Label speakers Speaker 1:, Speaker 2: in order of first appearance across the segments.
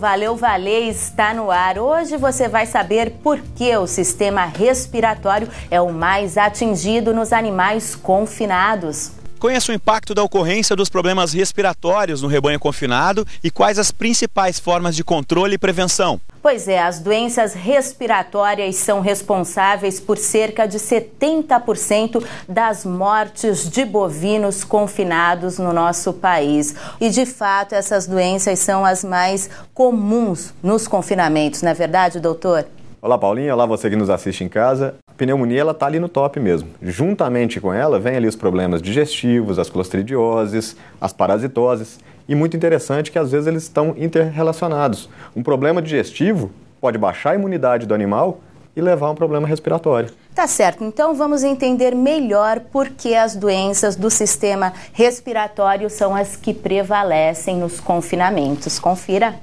Speaker 1: Valeu Valer está no ar. Hoje você vai saber por que o sistema respiratório é o mais atingido nos animais confinados.
Speaker 2: Conheça o impacto da ocorrência dos problemas respiratórios no rebanho confinado e quais as principais formas de controle e prevenção.
Speaker 1: Pois é, as doenças respiratórias são responsáveis por cerca de 70% das mortes de bovinos confinados no nosso país. E de fato, essas doenças são as mais comuns nos confinamentos, não é verdade, doutor?
Speaker 3: Olá, Paulinha. Olá, você que nos assiste em casa. A pneumonia ela tá ali no top mesmo. Juntamente com ela, vem ali os problemas digestivos, as clostridioses, as parasitoses e muito interessante que às vezes eles estão interrelacionados. Um problema digestivo pode baixar a imunidade do animal e levar a um problema respiratório.
Speaker 1: Tá certo, então vamos entender melhor por que as doenças do sistema respiratório são as que prevalecem nos confinamentos. Confira.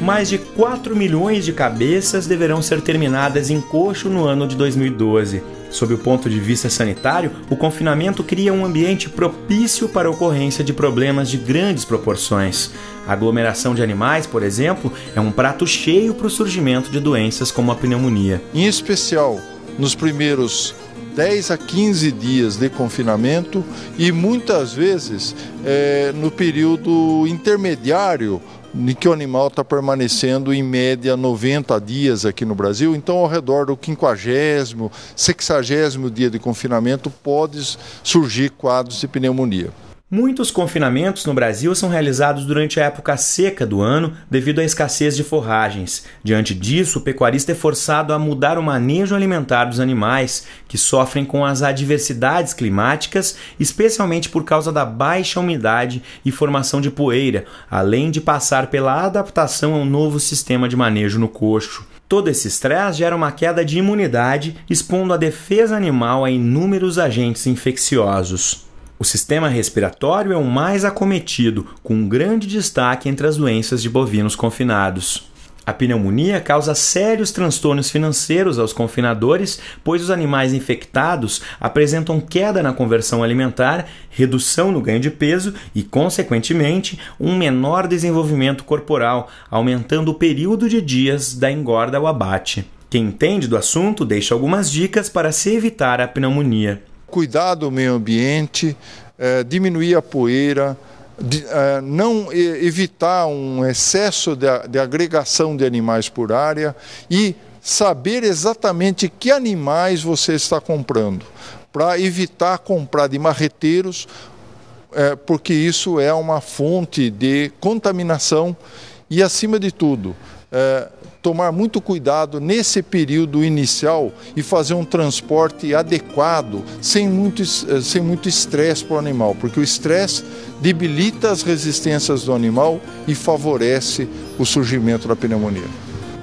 Speaker 2: Mais de 4 milhões de cabeças deverão ser terminadas em coxo no ano de 2012. Sob o ponto de vista sanitário, o confinamento cria um ambiente propício para a ocorrência de problemas de grandes proporções. A aglomeração de animais, por exemplo, é um prato cheio para o surgimento de doenças como a pneumonia. Em
Speaker 4: especial, nos primeiros 10 a 15 dias de confinamento e muitas vezes é, no período intermediário em que o animal está permanecendo em média 90 dias aqui no Brasil. Então, ao redor do 50, 60 dia de confinamento, pode surgir quadros de pneumonia.
Speaker 2: Muitos confinamentos no Brasil são realizados durante a época seca do ano devido à escassez de forragens. Diante disso, o pecuarista é forçado a mudar o manejo alimentar dos animais, que sofrem com as adversidades climáticas, especialmente por causa da baixa umidade e formação de poeira, além de passar pela adaptação ao novo sistema de manejo no coxo. Todo esse estresse gera uma queda de imunidade, expondo a defesa animal a inúmeros agentes infecciosos. O sistema respiratório é o mais acometido, com um grande destaque entre as doenças de bovinos confinados. A pneumonia causa sérios transtornos financeiros aos confinadores, pois os animais infectados apresentam queda na conversão alimentar, redução no ganho de peso e, consequentemente, um menor desenvolvimento corporal, aumentando o período de dias da engorda ao abate. Quem entende do assunto
Speaker 4: deixa algumas dicas para se evitar a pneumonia cuidar do meio ambiente, é, diminuir a poeira, de, eh, é, não evitar um excesso de, de agregação de animais por área e saber exatamente que animais você está comprando, para evitar comprar de marreteiros, é, porque isso é uma fonte de contaminação e, acima de tudo, é, tomar muito cuidado nesse período inicial e fazer um transporte adequado, sem muito, eh, sem muito estresse para o animal, porque o estresse debilita as resistências do animal e favorece o surgimento da pneumonia.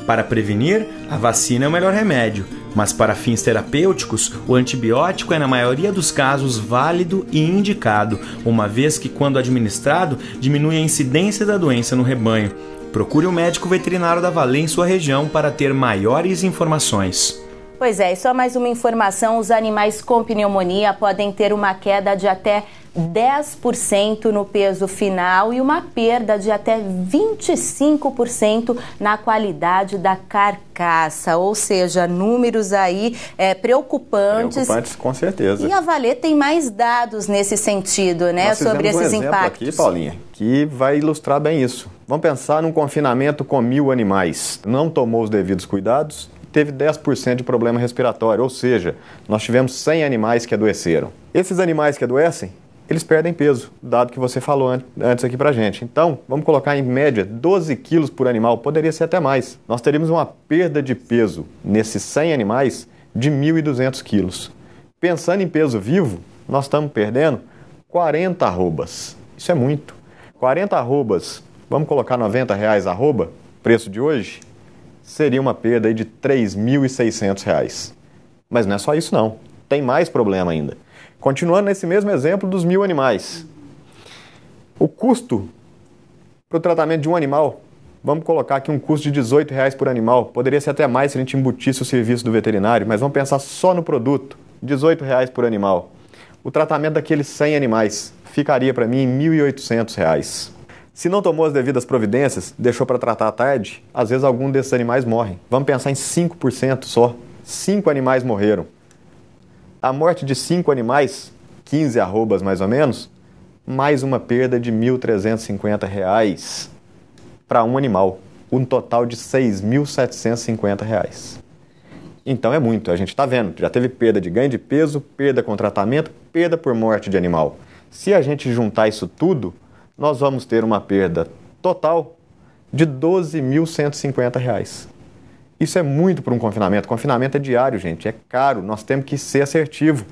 Speaker 4: Para prevenir, a vacina é o melhor remédio,
Speaker 2: mas para fins terapêuticos, o antibiótico é, na maioria dos casos, válido e indicado, uma vez que, quando administrado, diminui a incidência da doença no rebanho. Procure o um médico veterinário da Valê em sua região para ter maiores informações.
Speaker 1: Pois é, e só mais uma informação: os animais com pneumonia podem ter uma queda de até 10% no peso final e uma perda de até 25% na qualidade da carcaça. Ou seja, números aí é, preocupantes. Preocupantes,
Speaker 3: com certeza. E
Speaker 1: a Valer tem mais dados nesse sentido, né? Nós sobre esses um impactos.
Speaker 3: aqui, Paulinha, que vai ilustrar bem isso. Vamos pensar num confinamento com mil animais. Não tomou os devidos cuidados, teve 10% de problema respiratório, ou seja, nós tivemos 100 animais que adoeceram. Esses animais que adoecem, eles perdem peso, dado que você falou antes aqui pra gente. Então, vamos colocar em média 12 quilos por animal, poderia ser até mais. Nós teríamos uma perda de peso nesses 100 animais de 1.200 quilos. Pensando em peso vivo, nós estamos perdendo 40 arrobas. Isso é muito. 40 arrobas vamos colocar 90 reais arroba, preço de hoje, seria uma perda aí de 3.600 reais. Mas não é só isso não, tem mais problema ainda. Continuando nesse mesmo exemplo dos mil animais. O custo para o tratamento de um animal, vamos colocar aqui um custo de 18 reais por animal. Poderia ser até mais se a gente embutisse o serviço do veterinário, mas vamos pensar só no produto. 18 reais por animal. O tratamento daqueles 100 animais ficaria para mim em 1.800 reais. Se não tomou as devidas providências, deixou para tratar à tarde, às vezes algum desses animais morre. Vamos pensar em 5% só. 5 animais morreram. A morte de 5 animais, 15 arrobas mais ou menos, mais uma perda de R$ 1.350 para um animal. Um total de R$ 6.750. Então é muito, a gente está vendo. Já teve perda de ganho de peso, perda com tratamento, perda por morte de animal. Se a gente juntar isso tudo, nós vamos ter uma perda total de R$ 12.150. Isso é muito para um confinamento. Confinamento é diário, gente, é caro, nós temos que ser assertivo.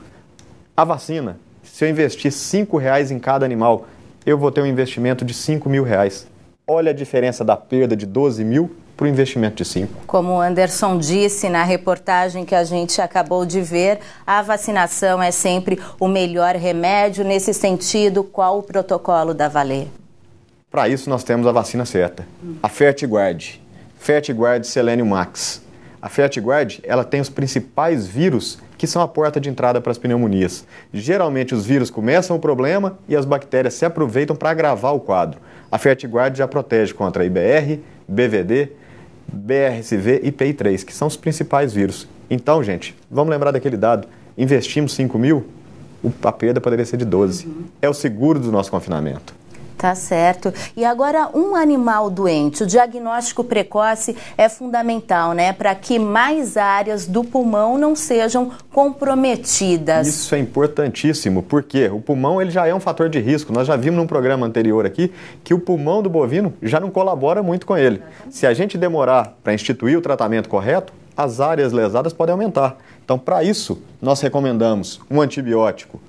Speaker 3: A vacina, se eu investir R$ reais em cada animal, eu vou ter um investimento de R$ reais. Olha a diferença da perda de 12 mil para o investimento de 5.
Speaker 1: Como o Anderson disse na reportagem que a gente acabou de ver, a vacinação é sempre o melhor remédio. Nesse sentido, qual o protocolo da Valer?
Speaker 3: Para isso, nós temos a vacina certa, a Fertiguard. Fertiguard Selenium Max. A Fertiguard, ela tem os principais vírus que são a porta de entrada para as pneumonias. Geralmente os vírus começam o problema e as bactérias se aproveitam para agravar o quadro. A Fertiguard já protege contra IBR, BVD, BRCV e PI3, que são os principais vírus. Então, gente, vamos lembrar daquele dado: investimos 5 mil, a perda poderia ser de 12. Uhum. É o seguro do nosso confinamento.
Speaker 1: Tá certo. E agora, um animal doente. O diagnóstico precoce é fundamental, né? Para que mais áreas do pulmão não sejam comprometidas. Isso
Speaker 3: é importantíssimo, porque o pulmão ele já é um fator de risco. Nós já vimos num programa anterior aqui que o pulmão do bovino já não colabora muito com ele. Se a gente demorar para instituir o tratamento correto, as áreas lesadas podem aumentar. Então, para isso, nós recomendamos um antibiótico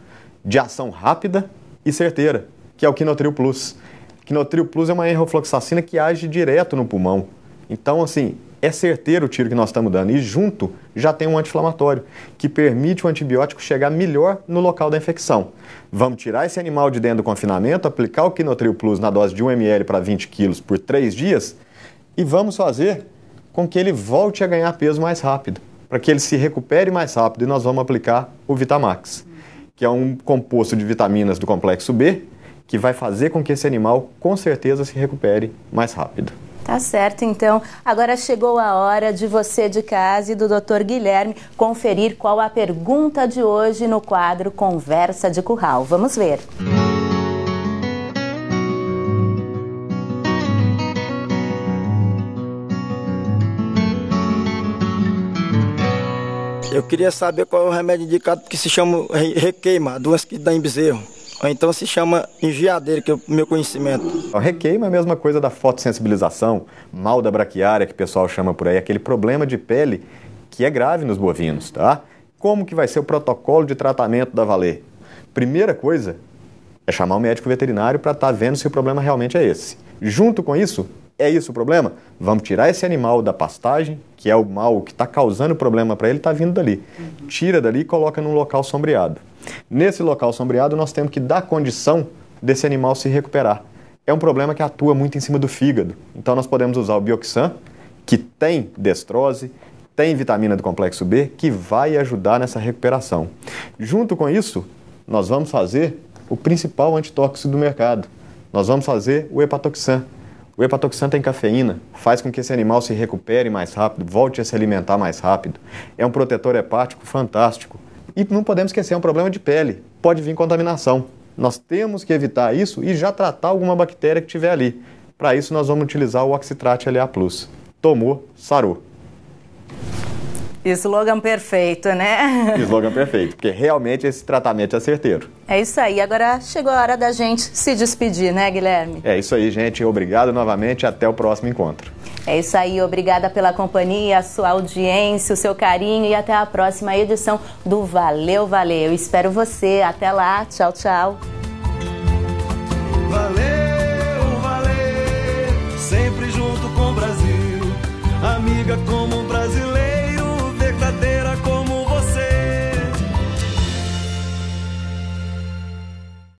Speaker 3: de ação rápida e certeira que é o Quinotril Plus. Quinotril Plus é uma enrofloxacina que age direto no pulmão. Então, assim, é certeiro o tiro que nós estamos dando. E junto já tem um anti-inflamatório, que permite o antibiótico chegar melhor no local da infecção. Vamos tirar esse animal de dentro do confinamento, aplicar o Quinotril Plus na dose de 1 ml para 20 quilos por 3 dias e vamos fazer com que ele volte a ganhar peso mais rápido, para que ele se recupere mais rápido. E nós vamos aplicar o Vitamax, que é um composto de vitaminas do complexo B que vai fazer com que esse animal com certeza se recupere mais rápido.
Speaker 1: Tá certo, então. Agora chegou a hora de você de casa e do Dr. Guilherme conferir qual a pergunta de hoje no quadro Conversa de Curral. Vamos ver.
Speaker 3: Eu queria saber qual é o remédio indicado que se chama requeima, doença que dá em bezerro então se chama engiadeira, que é o meu conhecimento. O requeima é a mesma coisa da fotossensibilização, mal da braquiária, que o pessoal chama por aí, aquele problema de pele que é grave nos bovinos, tá? Como que vai ser o protocolo de tratamento da Valer? Primeira coisa é chamar o médico veterinário para estar tá vendo se o problema realmente é esse. Junto com isso, é isso o problema? Vamos tirar esse animal da pastagem, que é o mal que está causando problema para ele, está vindo dali. Uhum. Tira dali e coloca num local sombreado. Nesse local sombreado, nós temos que dar condição desse animal se recuperar. É um problema que atua muito em cima do fígado. Então, nós podemos usar o Bioxan, que tem destrose, tem vitamina do complexo B, que vai ajudar nessa recuperação. Junto com isso, nós vamos fazer o principal antitóxico do mercado. Nós vamos fazer o hepatoxan, o hepatoxan tem cafeína, faz com que esse animal se recupere mais rápido, volte a se alimentar mais rápido. É um protetor hepático fantástico. E não podemos esquecer, é um problema de pele. Pode vir contaminação. Nós temos que evitar isso e já tratar alguma bactéria que tiver ali. Para isso, nós vamos utilizar o oxitrate LA+. Tomou, sarou.
Speaker 1: Slogan perfeito, né?
Speaker 3: Slogan perfeito, porque realmente esse tratamento é certeiro.
Speaker 1: É isso aí. Agora chegou a hora da gente se despedir, né, Guilherme?
Speaker 3: É isso aí, gente. Obrigado novamente. Até o próximo encontro.
Speaker 1: É isso aí. Obrigada pela companhia, a sua audiência, o seu carinho e até a próxima edição do Valeu, Valeu. Espero você. Até lá. Tchau, tchau.